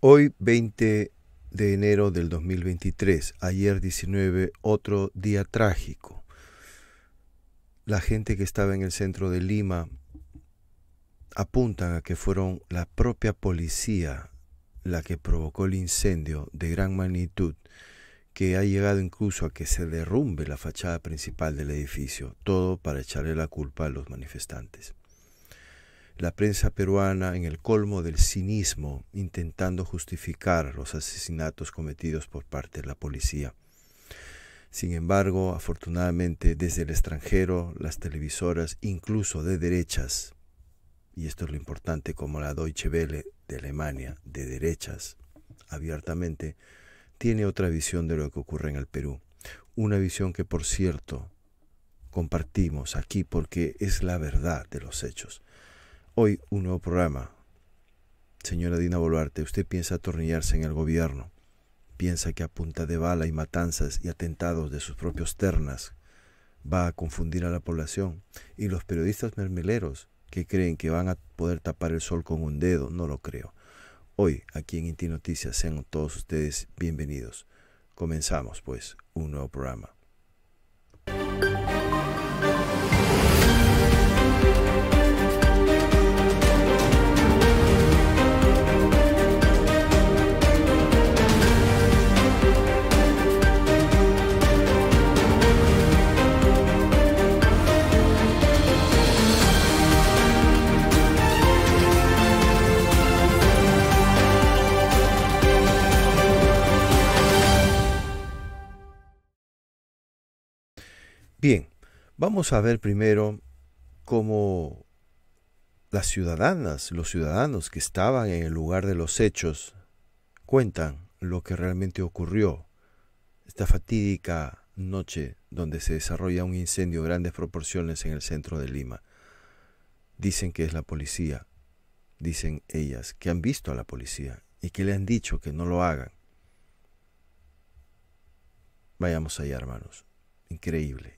Hoy 20 de enero del 2023, ayer 19, otro día trágico. La gente que estaba en el centro de Lima apuntan a que fueron la propia policía la que provocó el incendio de gran magnitud que ha llegado incluso a que se derrumbe la fachada principal del edificio, todo para echarle la culpa a los manifestantes la prensa peruana en el colmo del cinismo intentando justificar los asesinatos cometidos por parte de la policía. Sin embargo, afortunadamente desde el extranjero, las televisoras, incluso de derechas, y esto es lo importante como la Deutsche Welle de Alemania, de derechas, abiertamente, tiene otra visión de lo que ocurre en el Perú. Una visión que, por cierto, compartimos aquí porque es la verdad de los hechos. Hoy un nuevo programa. Señora Dina Boluarte, usted piensa atornillarse en el gobierno. Piensa que a punta de bala y matanzas y atentados de sus propios ternas va a confundir a la población. Y los periodistas mermeleros que creen que van a poder tapar el sol con un dedo, no lo creo. Hoy, aquí en Inti Noticias, sean todos ustedes bienvenidos. Comenzamos, pues, un nuevo programa. Bien, vamos a ver primero cómo las ciudadanas, los ciudadanos que estaban en el lugar de los hechos, cuentan lo que realmente ocurrió esta fatídica noche donde se desarrolla un incendio de grandes proporciones en el centro de Lima. Dicen que es la policía, dicen ellas, que han visto a la policía y que le han dicho que no lo hagan. Vayamos allá, hermanos. Increíble,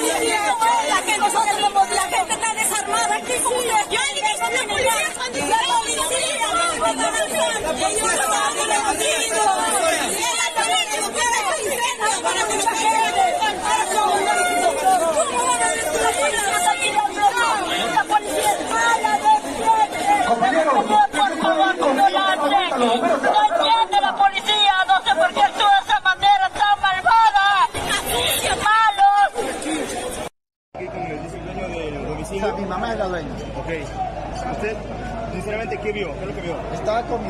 la que la gente está desarmada aquí yo. la la policía, no la policía, no sé por qué de esa manera tan malvada. mi mamá es la dueña. Ok. ¿Usted, sinceramente, qué vio? ¿Qué que vio? Estaba con,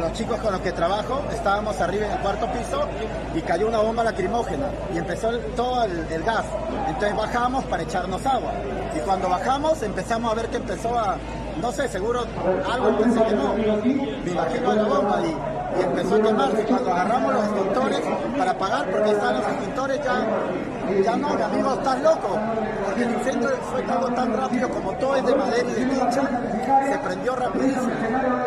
los chicos con los que trabajo, estábamos arriba en el cuarto piso y cayó una bomba lacrimógena y empezó todo el, gas. Entonces bajamos para echarnos agua. Y cuando bajamos empezamos a ver que empezó a, no sé, seguro algo pensé que no. Me imagino la bomba y empezó a quemarse. Cuando agarramos los extintores para apagar, porque estaban los extintores ya ya no amigo, estás loco, porque el incendio fue algo tan rápido como todo es de madera y de quincha, se prendió rapidísimo.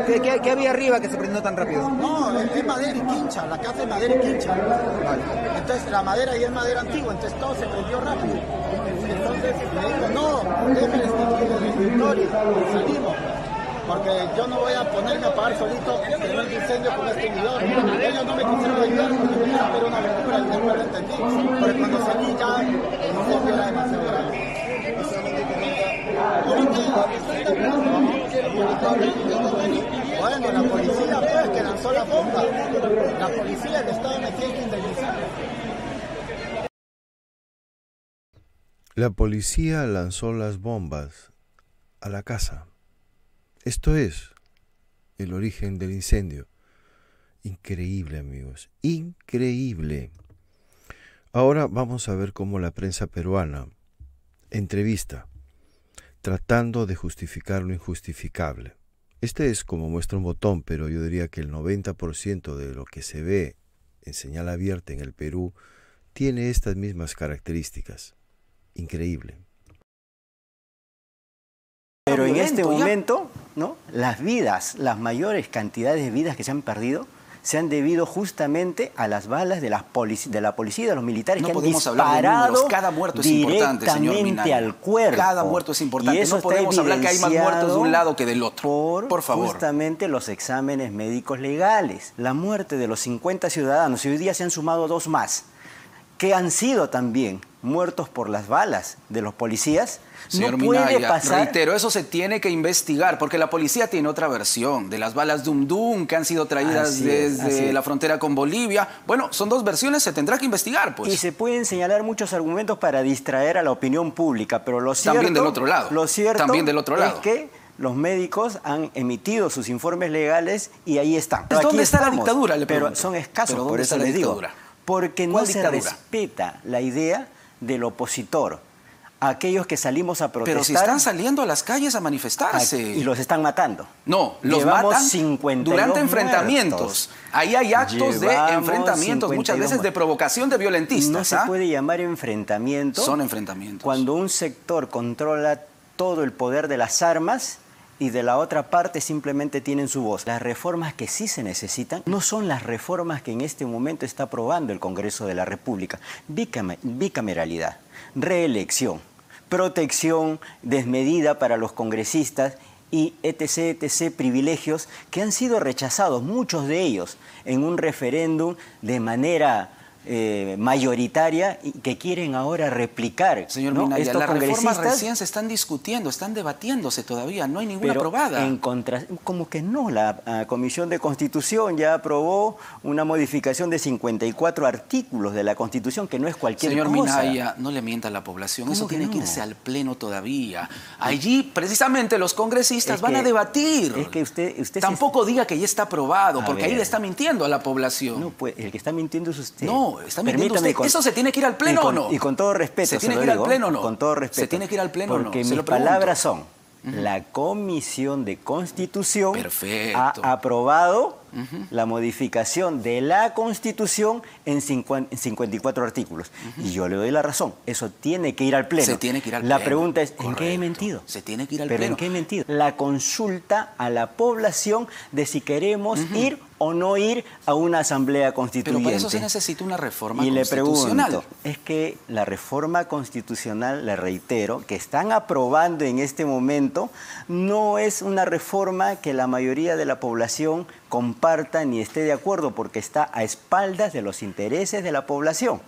¿Qué, qué, había arriba que se prendió tan rápido? No, es, madera y quincha, la casa es madera y quincha. Entonces la madera y es madera antigua, entonces todo se prendió rápido. Entonces me dijo, no, déjenme el escritorio, salimos porque yo no voy a ponerme a pagar solito el incendio con este millón. Ellos no me quisieron ayudar porque me hacer una aventura y después lo entendí. Pero cuando salí ya, no sé qué era demasiado Bueno, la policía pues que lanzó la bomba, la policía pues, que estaba metiendo que indemnizar. La policía lanzó las bombas a la casa. Esto es el origen del incendio. Increíble, amigos. Increíble. Ahora vamos a ver cómo la prensa peruana entrevista, tratando de justificar lo injustificable. Este es como muestra un botón, pero yo diría que el 90% de lo que se ve en señal abierta en el Perú tiene estas mismas características. Increíble. Pero en este momento, ¿no? Las vidas, las mayores cantidades de vidas que se han perdido se han debido justamente a las balas de, las de la policía, de los militares no que han disparado Cada muerto es importante, señor al cuerpo. Cada muerto es importante. no podemos hablar que hay más muertos de un lado que del otro. Por, favor. Justamente los exámenes médicos legales. La muerte de los 50 ciudadanos, y hoy día se han sumado dos más, que han sido también muertos por las balas de los policías, Señor Minaya, reitero, eso se tiene que investigar, porque la policía tiene otra versión de las balas Dum Dum que han sido traídas desde la frontera con Bolivia. Bueno, son dos versiones, se tendrá que investigar, pues. Y se pueden señalar muchos argumentos para distraer a la opinión pública, pero lo cierto... También del otro lado. Lo cierto También del otro lado. es que los médicos han emitido sus informes legales y ahí están. Pues, ¿Dónde está la dictadura? pero son escasos, por eso le digo. Porque no se respeta la idea del opositor aquellos que salimos a protestar. Pero si están saliendo a las calles a manifestarse. y los están matando. No, los Llevamos matan durante enfrentamientos. Ahí hay actos de enfrentamientos, muchas veces de provocación de violentistas. No se ¿ah? puede llamar enfrentamiento. Son enfrentamientos. Cuando un sector controla todo el poder de las armas y de la otra parte simplemente tienen su voz. Las reformas que sí se necesitan no son las reformas que en este momento está aprobando el Congreso de la República. Bicameralidad, reelección, protección desmedida para los congresistas y etc, etc privilegios que han sido rechazados, muchos de ellos, en un referéndum de manera eh, mayoritaria y que quieren ahora replicar. Señor Minaya, las reformas recién se están discutiendo, están debatiéndose todavía, no hay ninguna aprobada. En contra, como que no, la Comisión de Constitución ya aprobó una modificación de 54 artículos de la Constitución, que no es cualquier Señor cosa. Señor Minaya, no le mienta a la población, eso tiene que irse al Pleno todavía. Allí, precisamente, los congresistas van a debatir. Es que usted... usted Tampoco diga que ya está aprobado, porque ahí le está mintiendo a la población. No, pues el que está mintiendo es usted. No, Permítame. ¿Eso se tiene que ir al pleno o no? Y con todo respeto, ¿se, tiene que ir al pleno o no? Con todo respeto. ¿Se tiene que ir al pleno o no? Porque mis palabras son, la Comisión de Constitución ha aprobado la modificación de la Constitución en, 54 artículos. Y yo le doy la razón, eso tiene que ir al pleno. Se tiene que ir al la pleno. La pregunta es, ¿en qué he mentido? Se tiene que ir al pleno. en qué he mentido? La consulta a la población de si queremos ir o no ir a una asamblea constituyente. Pero eso se necesita una reforma y Le pregunto, es que la reforma constitucional, le reitero, que están aprobando en este momento, no es una reforma que la mayoría de la población comparta ni esté de acuerdo, porque está a espaldas de los intereses de la población.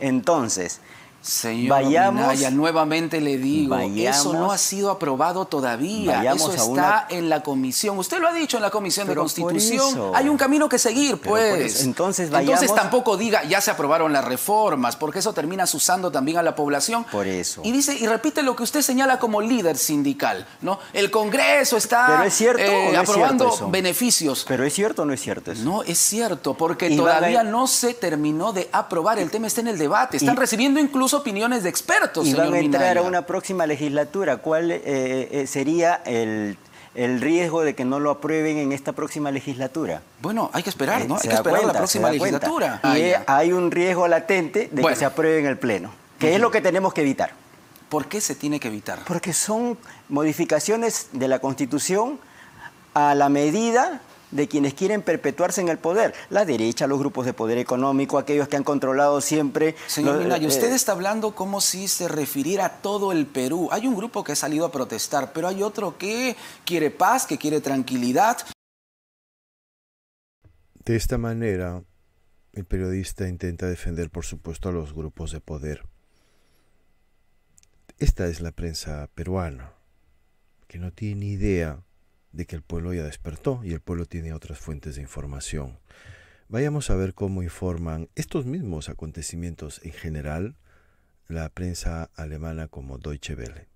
Entonces, Señor vayamos, nuevamente le digo, eso no ha sido aprobado todavía. Eso está en la comisión. Usted lo ha dicho en la comisión de Constitución. Hay un camino que seguir, pues. entonces, tampoco diga, ya se aprobaron las reformas, porque eso termina usando también a la población. Por eso. Y dice y repite lo que usted señala como líder sindical, ¿no? El Congreso está eh, aprobando beneficios. Pero es cierto o no es cierto eso. No es cierto, porque todavía no se terminó de aprobar. El tema está en el debate. Están recibiendo incluso opiniones de expertos. Y van a entrar a una próxima legislatura. ¿Cuál eh, eh, sería el, riesgo de que no lo aprueben en esta próxima legislatura. Bueno, hay que esperar, eh, ¿no? hay que esperar en la próxima legislatura. Y ah, hay un riesgo latente de que se apruebe en el Pleno, que es lo que tenemos que evitar. ¿Por qué se tiene que evitar? Porque son modificaciones de la Constitución a la medida de quienes quieren perpetuarse en el poder, la derecha, los grupos de poder económico, aquellos que han controlado siempre. Señor eh, usted eh, está hablando como si se refiriera a todo el Perú. Hay un grupo que ha salido a protestar, pero hay otro que quiere paz, que quiere tranquilidad. De esta manera, el periodista intenta defender, por supuesto, a los grupos de poder. Esta es la prensa peruana, que no tiene idea de que el pueblo ya despertó y el pueblo tiene otras fuentes de información. Vayamos a ver cómo informan estos mismos acontecimientos en general la prensa alemana como Deutsche Welle.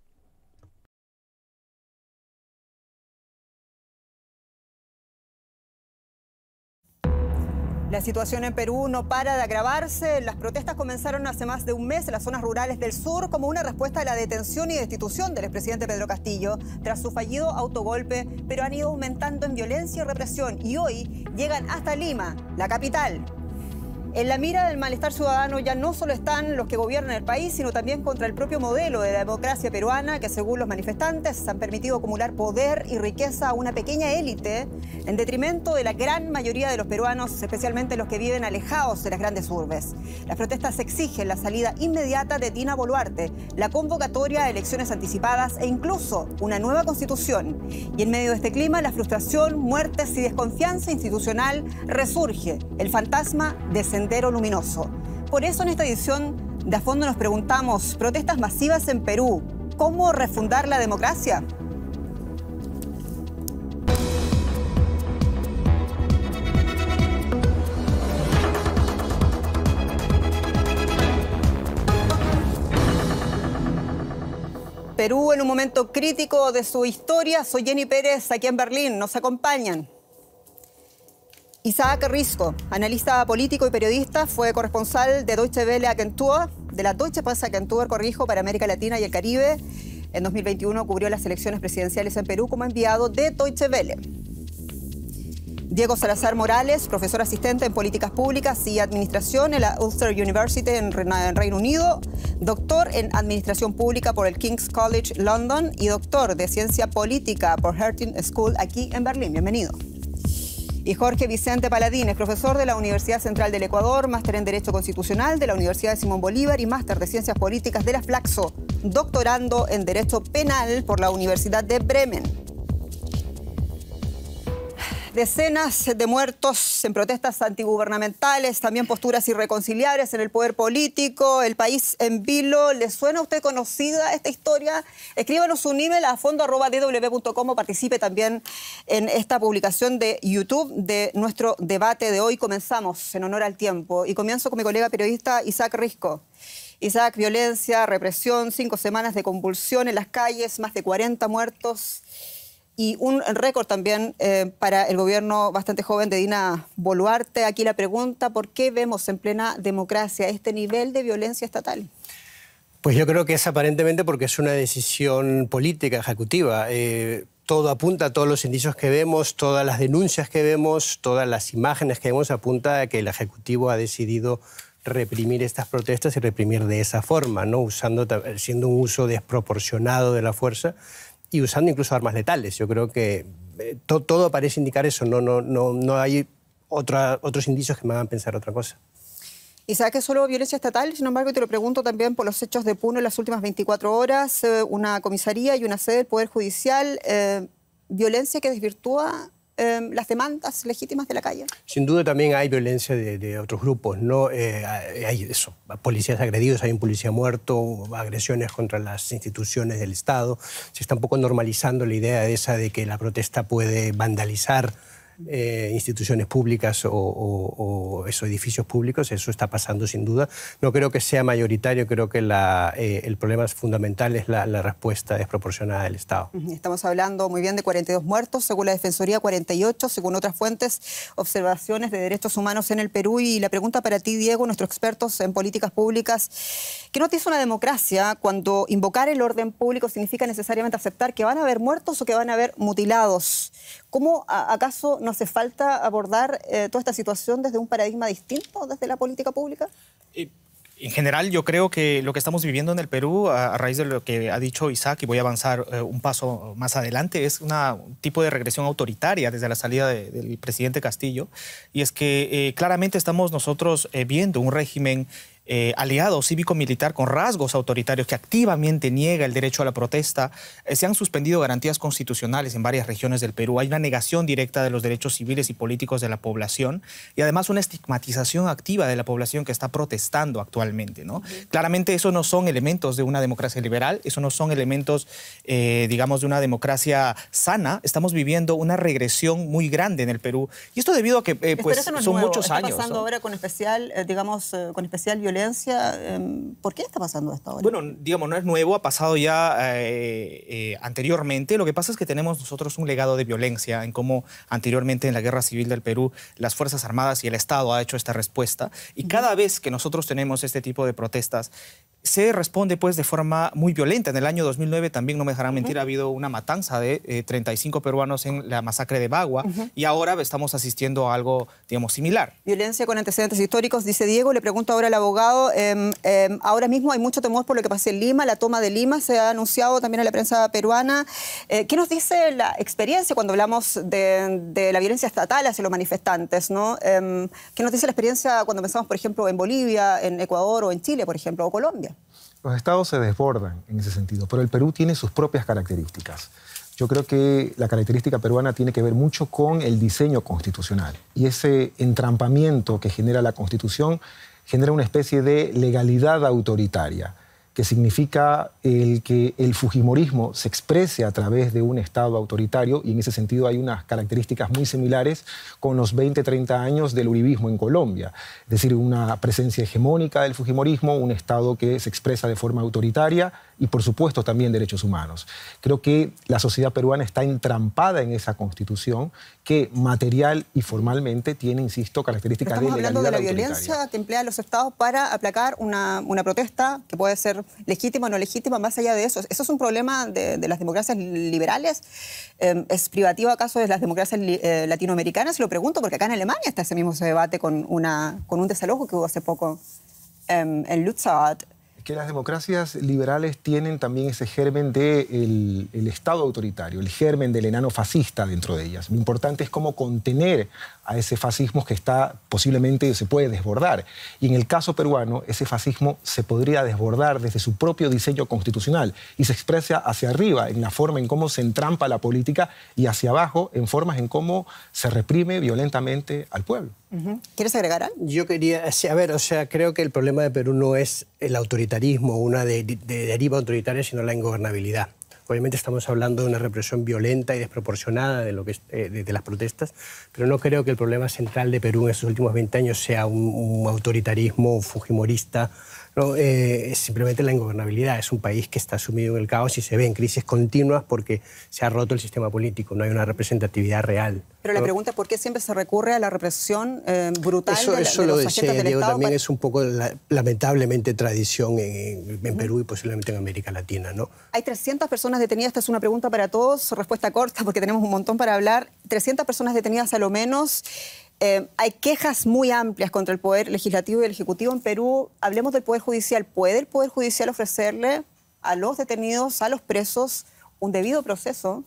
La situación en Perú no para de agravarse. Las protestas comenzaron hace más de un mes en las zonas rurales del sur como una respuesta a la detención y destitución del expresidente Pedro Castillo tras su fallido autogolpe, pero han ido aumentando en violencia y represión y hoy llegan hasta Lima, la capital, en la mira del malestar ciudadano ya no solo están los que gobiernan el país, sino también contra el propio modelo de democracia peruana, que según los manifestantes han permitido acumular poder y riqueza a una pequeña élite, en detrimento de la gran mayoría de los peruanos, especialmente los que viven alejados de las grandes urbes. Las protestas exigen la salida inmediata de Dina Boluarte, la convocatoria a elecciones anticipadas e incluso una nueva constitución. Y en medio de este clima, la frustración, muertes y desconfianza institucional resurge. El fantasma descendiente luminoso. Por eso en esta edición de a fondo nos preguntamos, protestas masivas en Perú, ¿cómo refundar la democracia? Perú en un momento crítico de su historia. Soy Jenny Pérez, aquí en Berlín. Nos acompañan Isaac Risco, analista político y periodista, fue corresponsal de Deutsche Welle a de la Deutsche Presse a corrijo, para América Latina y el Caribe. En 2021 cubrió las elecciones presidenciales en Perú como enviado de Deutsche Welle. Diego Salazar Morales, profesor asistente en políticas públicas y administración en la Ulster University en Reino Unido, doctor en administración pública por el King's College London y doctor de ciencia política por Hertin School aquí en Berlín. Bienvenido. Y Jorge Vicente Paladines, profesor de la Universidad Central del Ecuador, máster en Derecho Constitucional de la Universidad de Simón Bolívar y máster de Ciencias Políticas de la Flaxo, doctorando en Derecho Penal por la Universidad de Bremen. Decenas de muertos en protestas antigubernamentales, también posturas irreconciliables en el poder político, el país en vilo. ¿Le suena a usted conocida esta historia? Escríbanos un email a fondo.dw.com participe también en esta publicación de YouTube de nuestro debate de hoy. Comenzamos en honor al tiempo y comienzo con mi colega periodista Isaac Risco. Isaac, violencia, represión, cinco semanas de convulsión en las calles, más de 40 muertos y un récord también eh, para el gobierno bastante joven de Dina Boluarte. Aquí la pregunta, ¿por qué vemos en plena democracia este nivel de violencia estatal? Pues yo creo que es aparentemente porque es una decisión política ejecutiva. Eh, todo apunta, todos los indicios que vemos, todas las denuncias que vemos, todas las imágenes que vemos apunta a que el Ejecutivo ha decidido reprimir estas protestas y reprimir de esa forma, ¿no? Usando, siendo un uso desproporcionado de la fuerza y usando incluso armas letales. Yo creo que eh, todo parece indicar eso, no, no, no, no hay otra, otros indicios que me hagan pensar otra cosa. Y sabes que solo violencia estatal, sin embargo, te lo pregunto también por los hechos de Puno en las últimas 24 horas, eh, una comisaría y una sede del Poder Judicial, eh, violencia que desvirtúa Em, las demandas legítimas de la calle. Sin duda también hay violencia de, otros grupos, ¿no? Eh, hay eso, policías agredidos, hay un policía muerto, agresiones contra las instituciones del Estado. Se está un poco normalizando la idea esa de que la protesta puede vandalizar eh, instituciones públicas o, esos edificios públicos, eso está pasando sin duda. No creo que sea mayoritario, creo que eh, el problema fundamental es la, respuesta desproporcionada del Estado. Estamos hablando muy bien de 42 muertos, según la Defensoría 48, según otras fuentes, observaciones de derechos humanos en el Perú. Y la pregunta para ti, Diego, nuestros expertos en políticas públicas, ¿qué noticia una democracia cuando invocar el orden público significa necesariamente aceptar que van a haber muertos o que van a haber mutilados? ¿Cómo acaso no hace falta abordar eh, toda esta situación desde un paradigma distinto, desde la política pública? Eh, en general, yo creo que lo que estamos viviendo en el Perú, a, raíz de lo que ha dicho Isaac, y voy a avanzar eh, un paso más adelante, es un tipo de regresión autoritaria desde la salida del presidente Castillo. Y es que claramente estamos nosotros viendo un régimen eh, aliado cívico-militar con rasgos autoritarios que activamente niega el derecho a la protesta. Eh, se han suspendido garantías constitucionales en varias regiones del Perú. Hay una negación directa de los derechos civiles y políticos de la población y además una estigmatización activa de la población que está protestando actualmente. ¿no? Claramente eso no son elementos de una democracia liberal, eso no son elementos, eh, digamos, de una democracia sana. Estamos viviendo una regresión muy grande en el Perú y esto debido a que pues, son muchos años. Pasando ahora con especial, digamos, con especial violencia violencia. Em, ¿Por qué está pasando esto ahora? Bueno, digamos, no es nuevo, ha pasado ya eh, eh, anteriormente. Lo que pasa es que tenemos nosotros un legado de violencia en cómo anteriormente en la Guerra Civil del Perú las Fuerzas Armadas y el Estado ha hecho esta respuesta. Y cada vez que nosotros tenemos este tipo de protestas, se responde pues de forma muy violenta. En el año 2009 también, no me dejarán mentir, ha habido una matanza de 35 eh, peruanos en la masacre de Bagua y ahora estamos asistiendo a algo, digamos, similar. Violencia con antecedentes históricos, dice Diego. Le pregunto ahora al abogado Em, em, ahora mismo hay mucho temor por lo que pasa en Lima, la toma de Lima se ha anunciado también en la prensa peruana. Eh, ¿Qué nos dice la experiencia cuando hablamos de, la violencia estatal hacia los manifestantes? ¿no? Em, ¿Qué nos dice la experiencia cuando pensamos, por ejemplo, en Bolivia, en Ecuador o en Chile, por ejemplo, o Colombia? Los estados se desbordan en ese sentido, pero el Perú tiene sus propias características. Yo creo que la característica peruana tiene que ver mucho con el diseño constitucional y ese entrampamiento que genera la constitución genera una especie de legalidad autoritaria, que significa el que el Fujimorismo se exprese a través de un Estado autoritario, y en ese sentido hay unas características muy similares con los 20, 30 años del Uribismo en Colombia, es decir, una presencia hegemónica del Fujimorismo, un Estado que se expresa de forma autoritaria y por supuesto también derechos humanos. Creo que la sociedad peruana está entrampada en esa constitución que material y formalmente tiene, insisto, características estamos de legalidad hablando de la violencia que emplean los estados para aplacar una, una, protesta que puede ser legítima o no legítima, más allá de eso. ¿Eso es un problema de, las democracias liberales? Em, ¿Es privativo acaso de las democracias eh, latinoamericanas? Lo pregunto porque acá en Alemania está ese mismo debate con, una, con un desalojo que hubo hace poco em, en Lutzard que las democracias liberales tienen también ese germen del Estado autoritario, el germen del enano fascista dentro de ellas. Lo importante es cómo contener a ese fascismo que está posiblemente se puede desbordar. Y en el caso peruano, ese fascismo se podría desbordar desde su propio diseño constitucional y se expresa hacia arriba en la forma en cómo se entrampa la política y hacia abajo en formas en cómo se reprime violentamente al pueblo. ¿Quieres agregar algo? Yo quería, a ver, o sea, creo que el problema de Perú no es el autoritarismo, una deriva autoritaria, sino la ingobernabilidad. Obviamente estamos hablando de una represión violenta y desproporcionada de, lo que eh, las protestas, pero no creo que el problema central de Perú en estos últimos 20 años sea un autoritarismo fujimorista no, eh, es simplemente la ingobernabilidad. Es un país que está sumido en el caos y se ve en crisis continuas porque se ha roto el sistema político, no hay una representatividad real. Pero la pregunta es por qué siempre se recurre a la represión eh, brutal eso, eso lo decía Diego, También es un poco lamentablemente tradición en, Perú y posiblemente en América Latina. ¿no? Hay 300 personas detenidas, esta es una pregunta para todos, respuesta corta porque tenemos un montón para hablar. 300 personas detenidas a lo menos. Eh, hay quejas muy amplias contra el Poder Legislativo y el Ejecutivo en Perú. Hablemos del Poder Judicial. ¿Puede el Poder Judicial ofrecerle a los detenidos, a los presos, un debido proceso?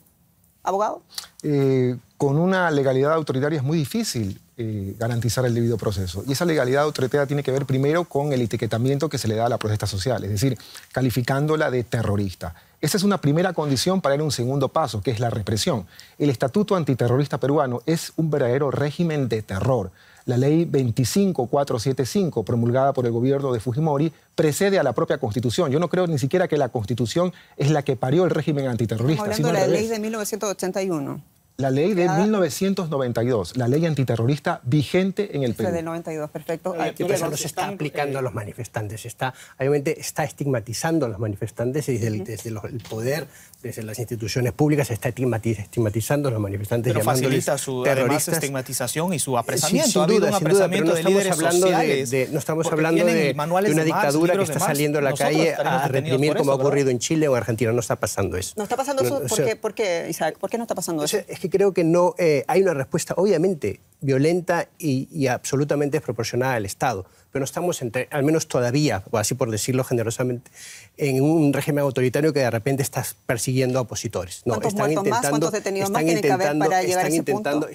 ¿Abogado? Eh, con una legalidad autoritaria es muy difícil eh, garantizar el debido proceso. Y esa legalidad autoritaria tiene que ver primero con el etiquetamiento que se le da a la protesta social, es decir, calificándola de terrorista. Esa es una primera condición para ir a un segundo paso, que es la represión. El Estatuto Antiterrorista Peruano es un verdadero régimen de terror. La ley 25475, promulgada por el gobierno de Fujimori, precede a la propia Constitución. Yo no creo ni siquiera que la Constitución es la que parió el régimen antiterrorista. Estamos hablando de la ley de 1981 la ley de 1992, ah. la ley antiterrorista vigente en el Perú. ley de 92, perfecto. pero eso no se está aplicando a eh, los manifestantes, está, obviamente está estigmatizando a los manifestantes y desde, el, poder, desde las instituciones públicas, se está estigmatizando a los manifestantes. Pero facilita su estigmatización y su apresamiento. sin, duda, sin duda, pero no estamos hablando de, no estamos hablando de, una dictadura que está saliendo a la calle a reprimir como ha ocurrido en Chile o en Argentina. No está pasando eso. No está pasando eso. ¿Por qué, Isaac? ¿Por qué no está pasando eso? creo que no eh, hay una respuesta, obviamente, violenta y, absolutamente desproporcionada al Estado. Pero no estamos, entre, al menos todavía, o así por decirlo generosamente, en un régimen autoritario que de repente está persiguiendo a opositores. No, ¿Cuántos están intentando, intentando, que haber para punto?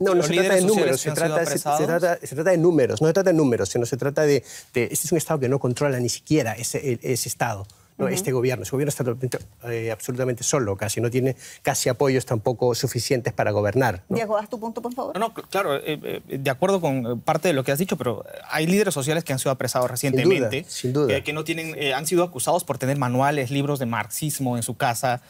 no, no se trata de números, se trata, de números, no se trata de números, sino se trata de, Este es un Estado que no controla ni siquiera ese Estado no, este gobierno. su gobierno está eh, absolutamente solo, casi no tiene casi apoyos tampoco suficientes para gobernar. Diego, haz tu punto, por favor. No, no claro, eh, eh, de acuerdo con parte de lo que has dicho, pero hay líderes sociales que han sido apresados recientemente, sin duda, que no tienen, han sido acusados por tener manuales, libros de marxismo en su casa.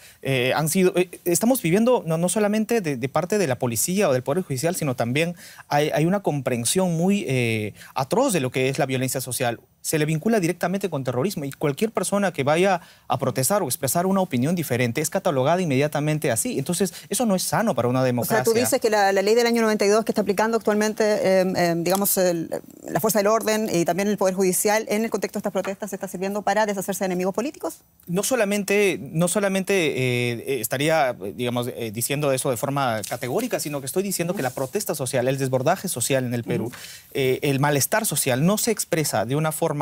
han sido, estamos viviendo no, solamente de, parte de la policía o del poder judicial, sino también hay una comprensión muy atroz de lo que es la violencia social se le vincula directamente con terrorismo y cualquier persona que vaya a protestar o expresar una opinión diferente es catalogada inmediatamente así. Entonces, eso no es sano para una democracia. O sea, tú dices que la, ley del año 92 que está aplicando actualmente, em, em, digamos, la fuerza del orden y también el Poder Judicial, en el contexto de estas protestas, está sirviendo para deshacerse de enemigos políticos? No solamente, no solamente eh, eh, estaría, digamos, eh, diciendo eso de forma categórica, sino que estoy diciendo que la protesta social, el desbordaje social en el Perú, el malestar social no se expresa de una forma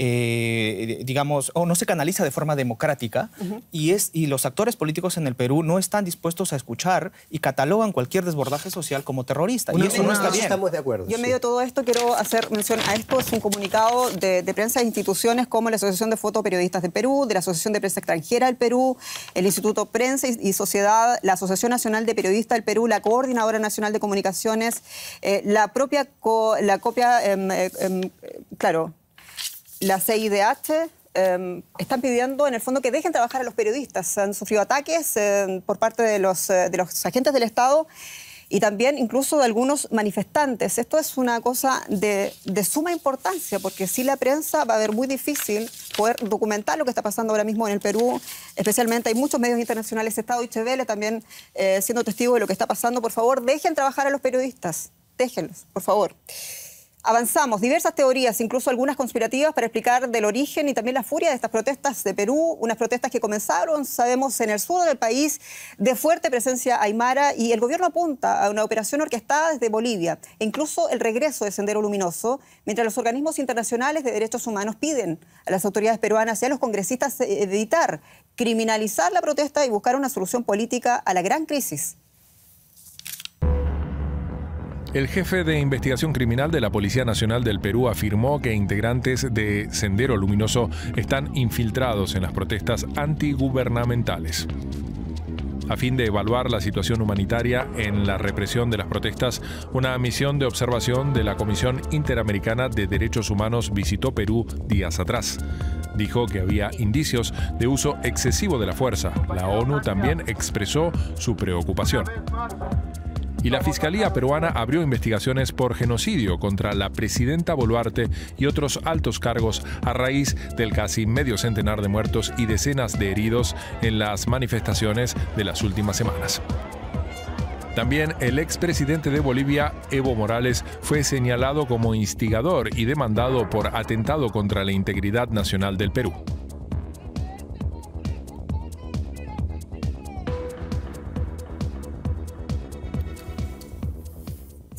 eh, digamos, o no se canaliza de forma democrática y, es, y los actores políticos en el Perú no están dispuestos a escuchar y catalogan cualquier desbordaje social como terrorista. y eso no está bien. Estamos de acuerdo. Yo en medio de todo esto quiero hacer mención a esto. Es un comunicado de, prensa de instituciones como la Asociación de Fotoperiodistas de Perú, de la Asociación de Prensa Extranjera del Perú, el Instituto Prensa y, Sociedad, la Asociación Nacional de Periodistas del Perú, la Coordinadora Nacional de Comunicaciones, eh, la propia la copia, em, eh, em, claro, la CIDH eh, em, están pidiendo en el fondo que dejen trabajar a los periodistas. Han sufrido ataques em, por parte eh, de los, agentes del Estado y también incluso de algunos manifestantes. Esto es una cosa de, suma importancia, porque si la prensa va a ver muy difícil poder documentar lo que está pasando ahora mismo en el Perú, especialmente hay muchos medios internacionales, Estado y Chevele también eh, siendo testigos de lo que está pasando. Por favor, dejen trabajar a los periodistas, déjenlos, por favor. Avanzamos, diversas teorías, incluso algunas conspirativas, para explicar del origen y también la furia de estas protestas de Perú, unas protestas que comenzaron, sabemos, en el sur del país, de fuerte presencia aymara, y el gobierno apunta a una operación orquestada desde Bolivia, e incluso el regreso de Sendero Luminoso, mientras los organismos internacionales de derechos humanos piden a las autoridades peruanas y a los congresistas evitar eh, criminalizar la protesta y buscar una solución política a la gran crisis el jefe de investigación criminal de la Policía Nacional del Perú afirmó que integrantes de Sendero Luminoso están infiltrados en las protestas antigubernamentales a fin de evaluar la situación humanitaria en la represión de las protestas, una misión de observación de la Comisión Interamericana de Derechos Humanos visitó Perú días atrás. Dijo que había indicios de uso excesivo de la fuerza. La ONU también expresó su preocupación. Y la Fiscalía peruana abrió investigaciones por genocidio contra la presidenta Boluarte y otros altos cargos a raíz del casi medio centenar de muertos y decenas de heridos en las manifestaciones de las últimas semanas. También el expresidente de Bolivia, Evo Morales, fue señalado como instigador y demandado por atentado contra la integridad nacional del Perú.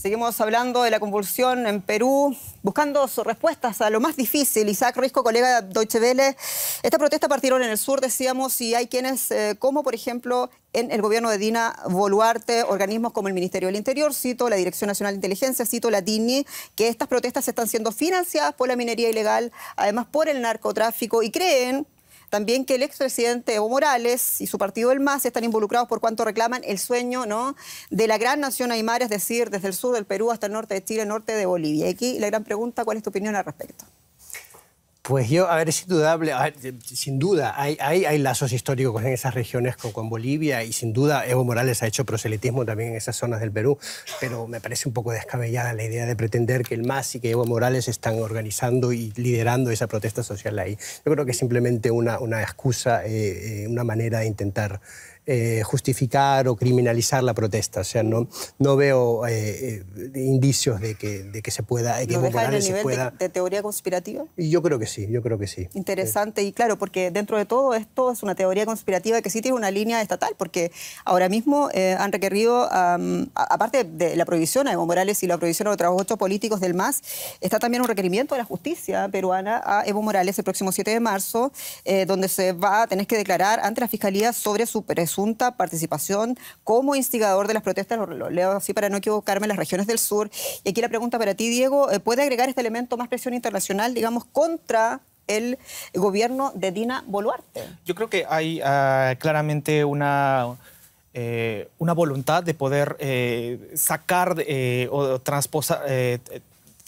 Seguimos hablando de la convulsión en Perú, buscando respuestas a lo más difícil. Isaac Risco, colega de Deutsche Welle, esta protesta partieron en el sur, decíamos, y hay quienes, eh, como por ejemplo en el gobierno de Dina Boluarte, organismos como el Ministerio del Interior, cito la Dirección Nacional de Inteligencia, cito la DINI, que estas protestas están siendo financiadas por la minería ilegal, además por el narcotráfico, y creen también que el expresidente Evo Morales y su partido El MAS están involucrados por cuanto reclaman el sueño ¿no? de la gran nación aymar, es decir, desde el sur del Perú hasta el norte de Chile, norte de Bolivia. Y aquí la gran pregunta, ¿cuál es tu opinión al respecto? Pues yo, a ver, es indudable, sin duda, hay, lazos históricos en esas regiones con, Bolivia y sin duda Evo Morales ha hecho proselitismo también en esas zonas del Perú, pero me parece un poco descabellada la idea de pretender que el MAS y que Evo Morales están organizando y liderando esa protesta social ahí. Yo creo que es simplemente una, excusa, eh, eh, una manera de intentar eh, justificar o criminalizar la protesta. O sea, no, no veo eh, eh, indicios de que, de que se pueda... ¿Lo el nivel de, teoría conspirativa? Yo creo que sí, yo creo que sí. Interesante, y claro, porque dentro de todo esto es una teoría conspirativa que sí tiene una línea estatal, porque ahora mismo han requerido, aparte de la prohibición a Evo Morales y la prohibición a otros ocho políticos del MAS, está también un requerimiento de la justicia peruana a Evo Morales el próximo 7 de marzo, donde se va a tener que declarar ante la Fiscalía sobre su presunción participación como instigador de las protestas, lo, leo así para no equivocarme, en las regiones del sur. Y aquí la pregunta para ti, Diego, eh, ¿puede agregar este elemento más presión internacional, digamos, contra el gobierno de Dina Boluarte? Yo creo que hay ah, claramente una... Eh, una voluntad de poder eh, sacar o transposar,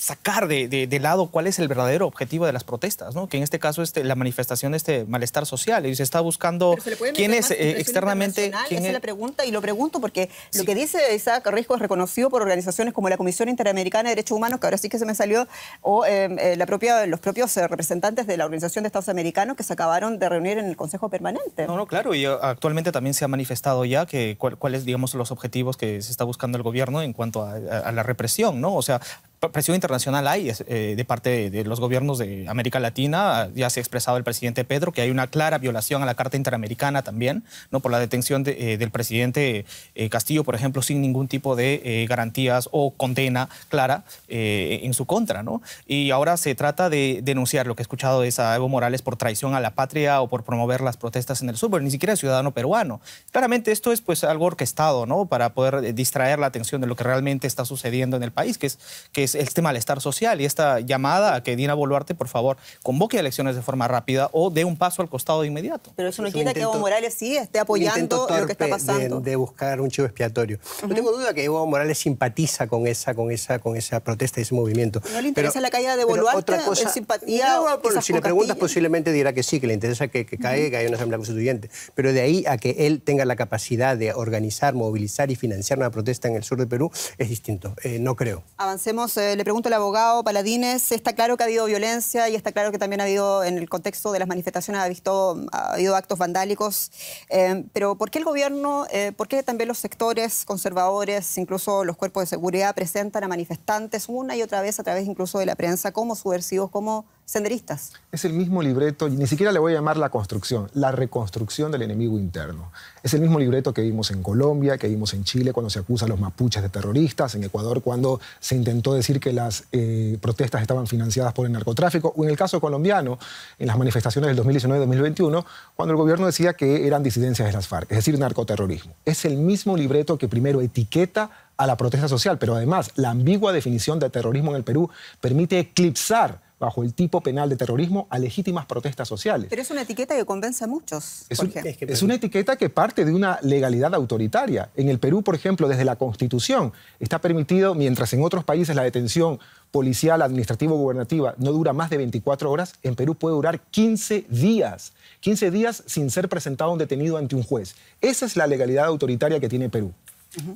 sacar de, lado cuál es el verdadero objetivo de las protestas, ¿no? que en este caso es este, la manifestación de este malestar social y se está buscando quién es eh, externamente... Quién es... la pregunta y lo pregunto porque lo que dice Isaac Riesgo es reconocido por organizaciones como la Comisión Interamericana de Derechos Humanos, que ahora sí que se me salió, o eh, eh, la propia, los propios representantes de la Organización de Estados Americanos que se acabaron de reunir en el Consejo Permanente. No, no, claro, y uh, actualmente también se ha manifestado ya que cuáles, digamos, los objetivos que se está buscando el gobierno en cuanto a la represión, ¿no? O sea, presión internacional hay eh, de parte de, los gobiernos de América Latina. Ya se ha expresado el presidente Pedro que hay una clara violación a la Carta Interamericana también, ¿no? por la detención eh, del presidente eh, Castillo, por ejemplo, sin ningún tipo de garantías o condena clara en su contra. ¿no? Y ahora se trata de denunciar lo que he escuchado de Evo Morales por traición a la patria o por promover las protestas en el sur, pero ni siquiera el ciudadano peruano. Claramente esto es pues, algo orquestado ¿no? para poder distraer la atención de lo que realmente está sucediendo en el país, que es, que es tema este malestar social y esta llamada a que Dina Boluarte, por favor, convoque elecciones de forma rápida o dé un paso al costado de inmediato. Pero eso no quita que Evo Morales sí esté apoyando lo que está pasando. De, buscar un chivo expiatorio. No tengo duda que Evo Morales simpatiza con esa, con esa, con esa protesta y ese movimiento. ¿No le interesa la caída de Boluarte? simpatía, si le preguntas posiblemente dirá que sí, que le interesa que, que caiga, que una asamblea constituyente. Pero de ahí a que él tenga la capacidad de organizar, movilizar y financiar una protesta en el sur de Perú es distinto. Eh, no creo. Avancemos eh, eh, le pregunto al abogado Paladines, está claro que ha habido violencia y está claro que también ha habido, en el contexto de las manifestaciones, ha, ha habido actos vandálicos, eh, pero ¿por qué el gobierno, eh, por qué también los sectores conservadores, incluso los cuerpos de seguridad, presentan a manifestantes una y otra vez a través incluso de la prensa como subversivos, como senderistas. Es el mismo libreto, ni siquiera le voy a llamar la construcción, la reconstrucción del enemigo interno. Es el mismo libreto que vimos en Colombia, que vimos en Chile cuando se acusa a los mapuches de terroristas, en Ecuador cuando se intentó decir que las eh, protestas estaban financiadas por el narcotráfico, o en el caso colombiano, en las manifestaciones del 2019-2021, cuando el gobierno decía que eran disidencias de las FARC, es decir, narcoterrorismo. Es el mismo libreto que primero etiqueta a la protesta social, pero además la ambigua definición de terrorismo en el Perú permite eclipsar bajo el tipo penal de terrorismo a legítimas protestas sociales. Pero es una etiqueta que convence a muchos. Es, es una etiqueta que parte de una legalidad autoritaria. En el Perú, por ejemplo, desde la Constitución está permitido, mientras en otros países la detención policial, administrativa o gubernativa no dura más de 24 horas, en Perú puede durar 15 días. 15 días sin ser presentado un detenido ante un juez. Esa es la legalidad autoritaria que tiene Perú.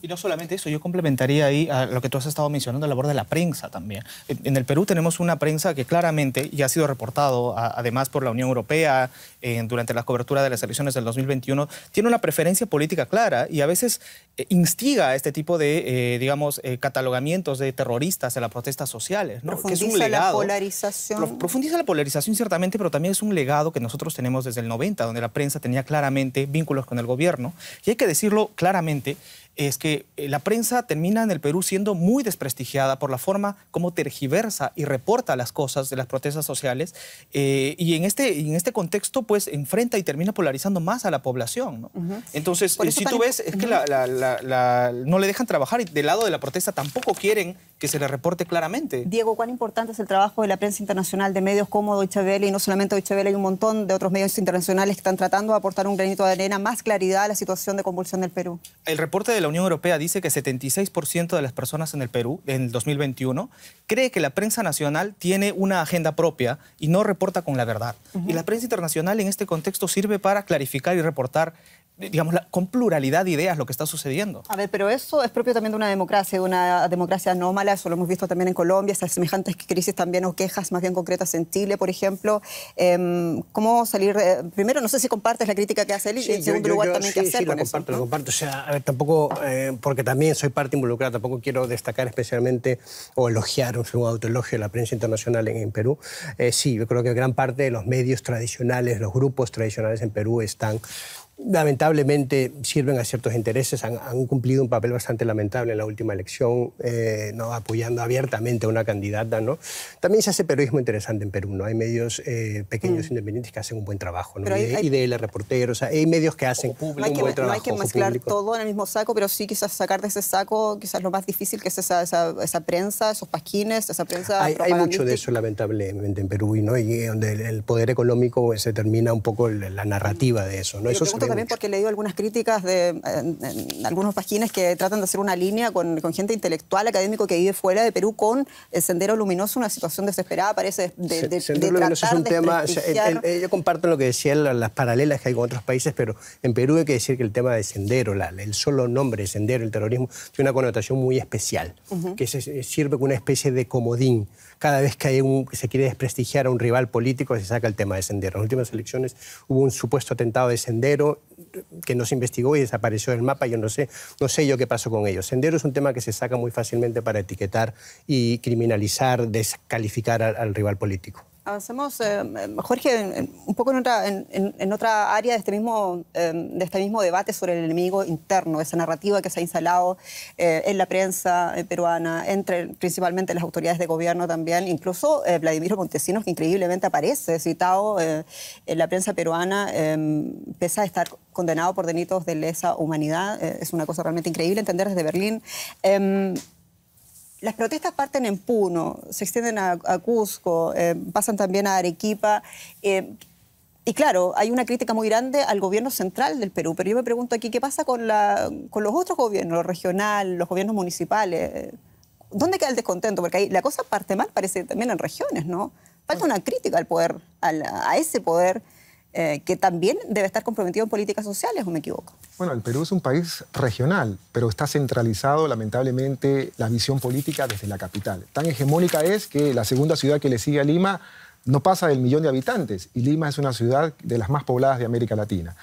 Y no solamente eso, yo complementaría ahí a lo que tú has estado mencionando, la labor de la prensa también. En, el Perú tenemos una prensa que claramente y ha sido reportado, además por la Unión Europea, durante la cobertura de las elecciones del 2021, tiene una preferencia política clara y a veces eh, instiga a este tipo de, eh, digamos, eh, catalogamientos de terroristas en las protestas sociales. la polarización. profundiza la polarización, ciertamente, pero también es un legado que nosotros tenemos desde el 90, donde la prensa tenía claramente vínculos con el gobierno. Y hay que decirlo claramente, es que eh, la prensa termina en el Perú siendo muy desprestigiada por la forma como tergiversa y reporta las cosas de las protestas sociales eh, y en este, en este contexto pues enfrenta y termina polarizando más a la población. Entonces, eh, si tú ves, es que no le dejan trabajar y del lado de la protesta tampoco quieren que se le reporte claramente. Diego, ¿cuán importante es el trabajo de la prensa internacional, de medios como Deutsche Welle y no solamente Deutsche Welle, hay un montón de otros medios internacionales que están tratando de aportar un granito de arena, más claridad a la situación de convulsión del Perú? El reporte la Unión Europea dice que 76% de las personas en el Perú en el 2021 cree que la prensa nacional tiene una agenda propia y no reporta con la verdad. Y la prensa internacional en este contexto sirve para clarificar y reportar digamos, con pluralidad de ideas lo que está sucediendo. A ver, pero eso es propio también de una democracia, de una democracia anómala, eso lo hemos visto también en Colombia, esas semejantes crisis también o quejas más bien concretas en Chile, por ejemplo. Em, ¿Cómo salir? Eh, primero, no sé si compartes la crítica que hace él y en segundo lugar también qué hacer sí, sí, lo comparto, lo comparto. O sea, a ver, tampoco, eh, porque también soy parte involucrada, tampoco quiero destacar especialmente o elogiar, un autoelogio de la prensa internacional en, en Perú. Eh, sí, yo creo que gran parte de los medios tradicionales, los grupos tradicionales en Perú están lamentablemente sirven a ciertos intereses, han, cumplido un papel bastante lamentable en la última elección, eh, ¿no? apoyando abiertamente a una candidata. ¿no? También se hace periodismo interesante en Perú, ¿no? hay medios eh, pequeños mm. independientes que hacen un buen trabajo, ¿no? hay, Reporteros, hay medios que hacen público, no hay que, mezclar todo en el mismo saco, pero sí quizás sacar de ese saco quizás lo más difícil que es esa, prensa, esos pasquines, esa prensa hay, hay mucho de eso lamentablemente en Perú, ¿no? y eh, donde el, poder económico se termina un poco la narrativa de eso. ¿no? Eso también porque he leído algunas críticas de, algunos páginas que tratan de hacer una línea con, gente intelectual, académico que vive fuera de Perú con el Sendero Luminoso, una situación desesperada parece de, de Sendero es un tema, yo comparto lo que decía, las paralelas que hay con otros países, pero en Perú hay que decir que el tema de Sendero, el solo nombre Sendero, el terrorismo, tiene una connotación muy especial, que sirve como una especie de comodín cada vez que se quiere desprestigiar a un rival político se saca el tema de Sendero. En las últimas elecciones hubo un supuesto atentado de Sendero que no se investigó y desapareció del mapa. Yo no sé, no sé yo qué pasó con ellos. Sendero es un tema que se saca muy fácilmente para etiquetar y criminalizar, descalificar al rival político. Avancemos, eh, Jorge, un poco en otra, en, otra área de este, mismo, eh, de este mismo debate sobre el enemigo interno, esa narrativa que se ha instalado eh, en la prensa peruana, entre principalmente las autoridades de gobierno también, incluso Vladimir Montesinos, que increíblemente aparece citado en la prensa peruana, em, pese a estar condenado por delitos de lesa humanidad. es una cosa realmente increíble entender desde Berlín. Em, las protestas parten en Puno, se extienden a, Cusco, eh, pasan también a Arequipa. Eh, y claro, hay una crítica muy grande al gobierno central del Perú, pero yo me pregunto aquí, ¿qué pasa con, la, con los otros gobiernos, los regionales, los gobiernos municipales? ¿Dónde queda el descontento? Porque ahí la cosa parte mal, parece también en regiones, ¿no? Falta una crítica al poder, a ese poder eh, que también debe estar comprometido en políticas sociales, o me equivoco. Bueno, el Perú es un país regional, pero está centralizado lamentablemente la visión política desde la capital. Tan hegemónica es que la segunda ciudad que le sigue a Lima no pasa del millón de habitantes y Lima es una ciudad de las más pobladas de América Latina.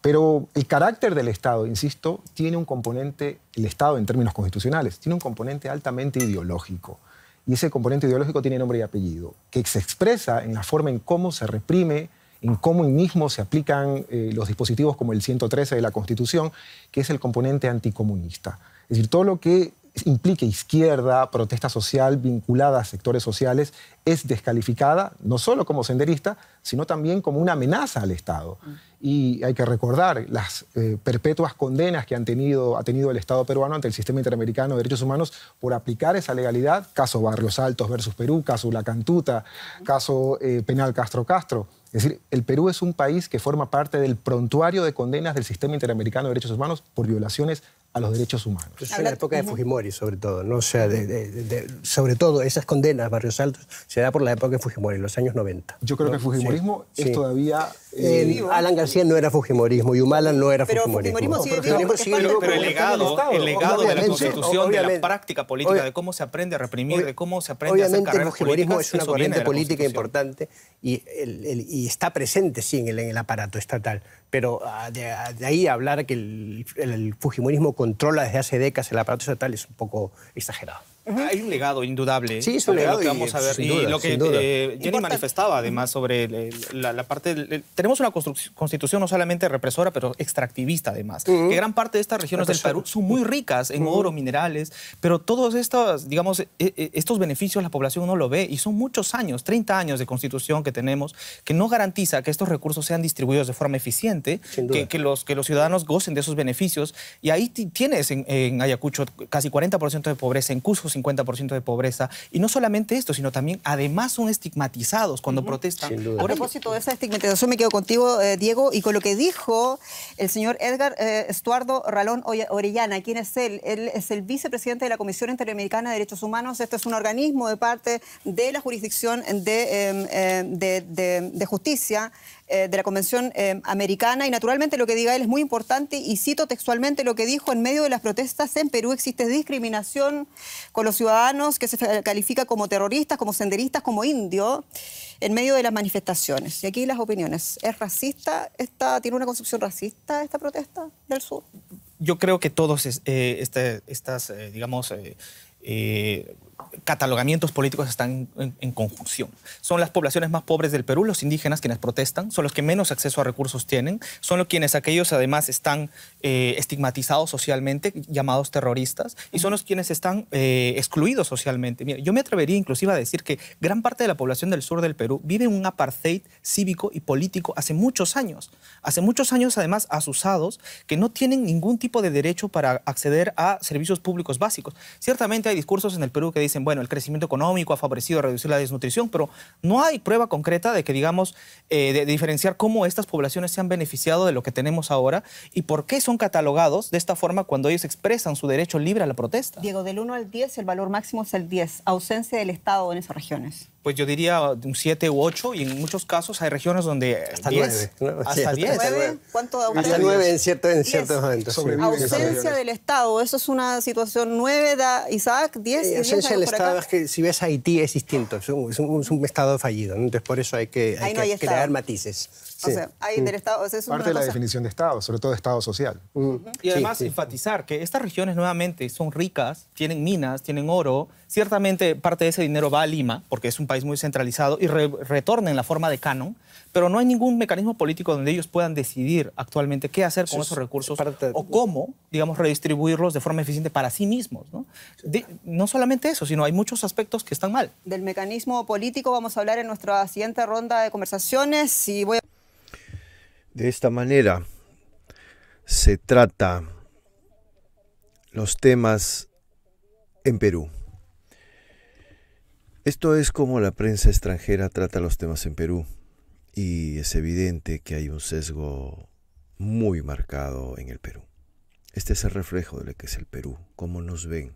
Pero el carácter del Estado, insisto, tiene un componente, el Estado en términos constitucionales, tiene un componente altamente ideológico. Y ese componente ideológico tiene nombre y apellido, que se expresa en la forma en cómo se reprime en cómo mismo se aplican eh, los dispositivos como el 113 de la Constitución, que es el componente anticomunista. Es decir, todo lo que implique izquierda, protesta social vinculada a sectores sociales, es descalificada no solo como senderista, sino también como una amenaza al Estado. Mm. Y hay que recordar las eh, perpetuas condenas que han tenido, ha tenido el Estado peruano ante el sistema interamericano de derechos humanos por aplicar esa legalidad, caso Barrios Altos versus Perú, caso La Cantuta, caso eh, penal Castro Castro. Es decir, el Perú es un país que forma parte del prontuario de condenas del sistema interamericano de derechos humanos por violaciones a los derechos humanos. Es en la época de Fujimori, sobre todo, ¿no? O sea, de, sobre todo esas condenas, Barrios Altos, se da por la época de Fujimori, los años 90. Yo creo que Fujimorismo es todavía... Eh, Alan García no era Fujimorismo y Humala no era Fujimorismo. pero, fujimorismo el legado, legado de la Constitución, de la práctica política, de cómo se aprende a reprimir, de cómo se aprende a hacer el Fujimorismo es una corriente política importante y, y está presente, sí, el, en el aparato estatal. Pero ah, ah, de, ahí hablar que el, el, el, fujimorismo controla desde hace décadas el aparato estatal es un poco exagerado hay un legado indudable. Sí, legado. a ver. y lo que eh, Jenny manifestaba además sobre la, parte. tenemos una constitución no solamente represora, pero extractivista además. Que gran parte de estas regiones del Perú son muy ricas en oro, minerales, pero todos estos, digamos, e, e, estos beneficios la población no lo ve y son muchos años, 30 años de constitución que tenemos que no garantiza que estos recursos sean distribuidos de forma eficiente, que, los, que los ciudadanos gocen de esos beneficios. Y ahí tienes en, Ayacucho casi 40% de pobreza, en Cusco 50% de pobreza. Y no solamente esto, sino también, además, son estigmatizados cuando protestan. A propósito de esa estigmatización, me quedo contigo, eh, Diego, y con lo que dijo el señor Edgar eh, Estuardo Ralón Orellana. ¿Quién es él? Él es el vicepresidente de la Comisión Interamericana de Derechos Humanos. Este es un organismo de parte de la jurisdicción de em, eh, justicia eh, de la Convención eh, Americana y naturalmente lo que diga él es muy importante y cito textualmente lo que dijo en medio de las protestas en Perú existe discriminación con los ciudadanos que se califica como terroristas, como senderistas, como indio, en medio de las manifestaciones. Y aquí las opiniones. ¿Es racista? Esta, ¿Tiene una concepción racista esta protesta del sur? Yo creo que todos eh, este, estas, digamos, catalogamientos políticos están en, conjunción. Son las poblaciones más pobres del Perú, los indígenas quienes protestan, son los que menos acceso a recursos tienen, son los quienes aquellos además están eh, estigmatizados socialmente, llamados terroristas, y son los quienes están eh, excluidos socialmente. yo me atrevería inclusive a decir que gran parte de la población del sur del Perú vive un apartheid cívico y político hace muchos años, hace muchos años además asusados que no tienen ningún tipo de derecho para acceder a servicios públicos básicos. Ciertamente hay discursos en el Perú que dicen dicen, bueno, el crecimiento económico ha favorecido reducir la desnutrición, pero no hay prueba concreta de que, digamos, eh, de, diferenciar cómo estas poblaciones se han beneficiado de lo que tenemos ahora y por qué son catalogados de esta forma cuando ellos expresan su derecho libre a la protesta. Diego, del 1 al 10, el valor máximo es el 10, ausencia del Estado en esas regiones pues yo diría un 7 u 8 y en muchos casos hay regiones donde hasta 9, hasta 10. ¿Cuánto Hasta 9 en, cierto, en ciertos momentos. Ausencia del Estado, eso es una situación 9 da Isaac, 10 y Ausencia del Estado es que si ves Haití es distinto, es un, es un, Estado fallido, entonces por eso hay que, hay que crear matices. O sea, Estado. es Parte de la definición de Estado, sobre todo de Estado social. Y además enfatizar que estas regiones nuevamente son ricas, tienen minas, tienen oro. Ciertamente parte de ese dinero va a Lima, porque es un país muy centralizado, y retorna en la forma de canon, pero no hay ningún mecanismo político donde ellos puedan decidir actualmente qué hacer con esos recursos o cómo, digamos, redistribuirlos de forma eficiente para sí mismos. ¿no? no solamente eso, sino hay muchos aspectos que están mal. Del mecanismo político vamos a hablar en nuestra siguiente ronda de conversaciones y voy a... De esta manera se trata los temas en Perú. Esto es como la prensa extranjera trata los temas en Perú y es evidente que hay un sesgo muy marcado en el Perú. Este es el reflejo de lo que es el Perú, cómo nos ven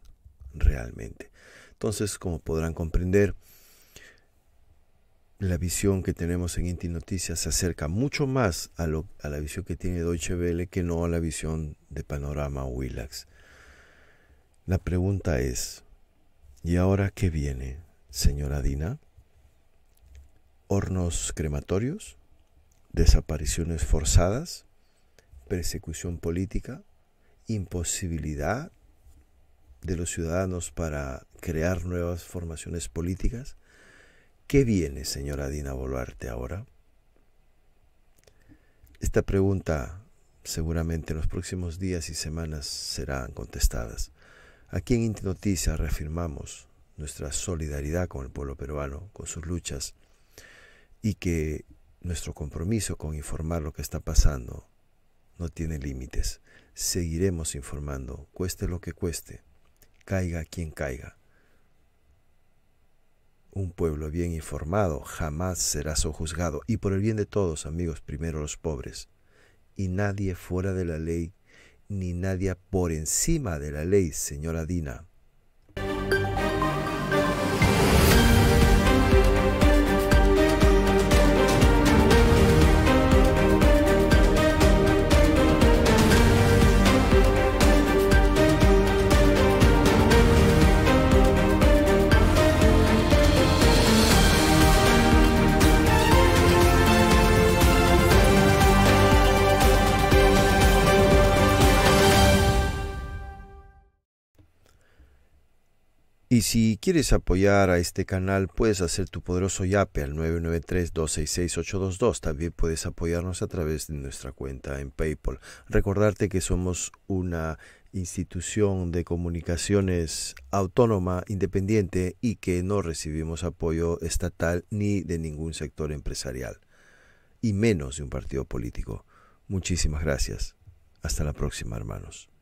realmente. Entonces, como podrán comprender, la visión que tenemos en Inti Noticias se acerca mucho más a, la visión que tiene Deutsche Welle que no a la visión de Panorama Willax. La pregunta es, ¿y ahora qué viene, señora Dina? ¿Hornos crematorios? ¿Desapariciones forzadas? ¿Persecución política? ¿Imposibilidad de los ciudadanos para crear nuevas formaciones políticas? ¿Qué viene, señora Dina Boluarte, ahora? Esta pregunta seguramente en los próximos días y semanas serán contestadas. Aquí en Inti Noticias reafirmamos nuestra solidaridad con el pueblo peruano, con sus luchas, y que nuestro compromiso con informar lo que está pasando no tiene límites. Seguiremos informando, cueste lo que cueste, caiga quien caiga. Un pueblo bien informado jamás será sojuzgado, y por el bien de todos, amigos, primero los pobres. Y nadie fuera de la ley, ni nadie por encima de la ley, señora Dina. Si quieres apoyar a este canal, puedes hacer tu poderoso yape al 993-266-822. También puedes apoyarnos a través de nuestra cuenta en PayPal. Recordarte que somos una institución de comunicaciones autónoma, independiente y que no recibimos apoyo estatal ni de ningún sector empresarial, y menos de un partido político. Muchísimas gracias. Hasta la próxima, hermanos.